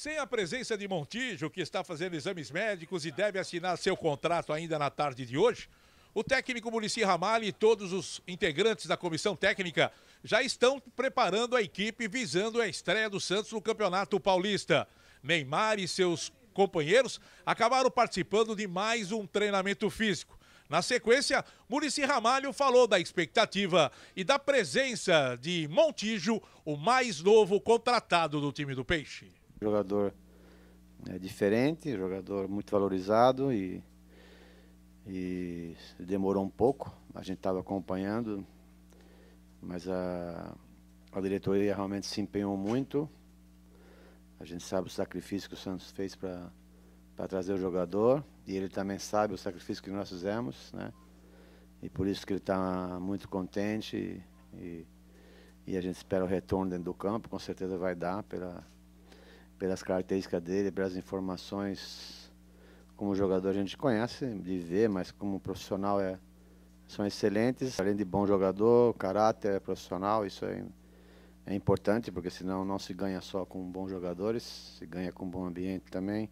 Sem a presença de Montijo, que está fazendo exames médicos e deve assinar seu contrato ainda na tarde de hoje, o técnico Murici Ramalho e todos os integrantes da comissão técnica já estão preparando a equipe visando a estreia do Santos no Campeonato Paulista. Neymar e seus companheiros acabaram participando de mais um treinamento físico. Na sequência, Murici Ramalho falou da expectativa e da presença de Montijo, o mais novo contratado do time do Peixe jogador é, diferente, jogador muito valorizado e, e demorou um pouco. A gente estava acompanhando, mas a, a diretoria realmente se empenhou muito. A gente sabe o sacrifício que o Santos fez para para trazer o jogador e ele também sabe o sacrifício que nós fizemos, né? E por isso que ele está muito contente e, e, a gente espera o retorno dentro do campo, com certeza vai dar pela pelas características dele, pelas informações. Como jogador a gente conhece de ver, mas como profissional é, são excelentes. Além de bom jogador, caráter é profissional, isso é, é importante, porque senão não se ganha só com bons jogadores, se ganha com um bom ambiente também.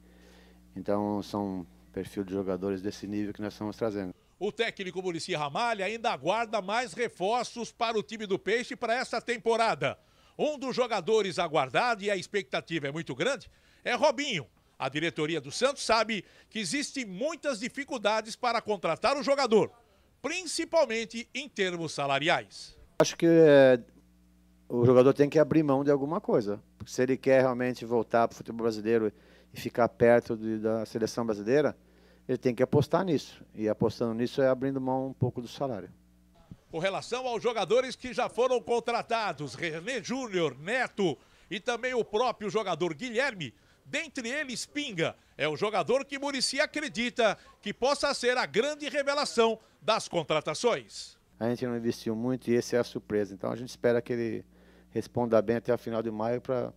Então são perfil de jogadores desse nível que nós estamos trazendo. O técnico Murici Ramalho ainda aguarda mais reforços para o time do Peixe para essa temporada. Um dos jogadores aguardado e a expectativa é muito grande é Robinho. A diretoria do Santos sabe que existem muitas dificuldades para contratar o jogador, principalmente em termos salariais. Acho que é, o jogador tem que abrir mão de alguma coisa. Porque se ele quer realmente voltar para o futebol brasileiro e ficar perto de, da seleção brasileira, ele tem que apostar nisso. E apostando nisso é abrindo mão um pouco do salário com relação aos jogadores que já foram contratados, René Júnior, Neto e também o próprio jogador Guilherme, dentre eles Pinga, é o jogador que Murici acredita que possa ser a grande revelação das contratações. A gente não investiu muito e esse é a surpresa, então a gente espera que ele responda bem até a final de maio para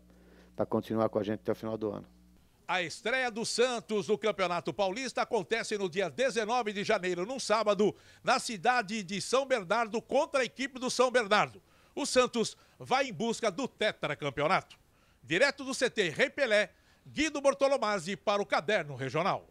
continuar com a gente até o final do ano. A estreia do Santos no Campeonato Paulista acontece no dia 19 de janeiro, num sábado, na cidade de São Bernardo, contra a equipe do São Bernardo. O Santos vai em busca do tetracampeonato. Direto do CT Rei Pelé, Guido Bortolomazzi para o Caderno Regional.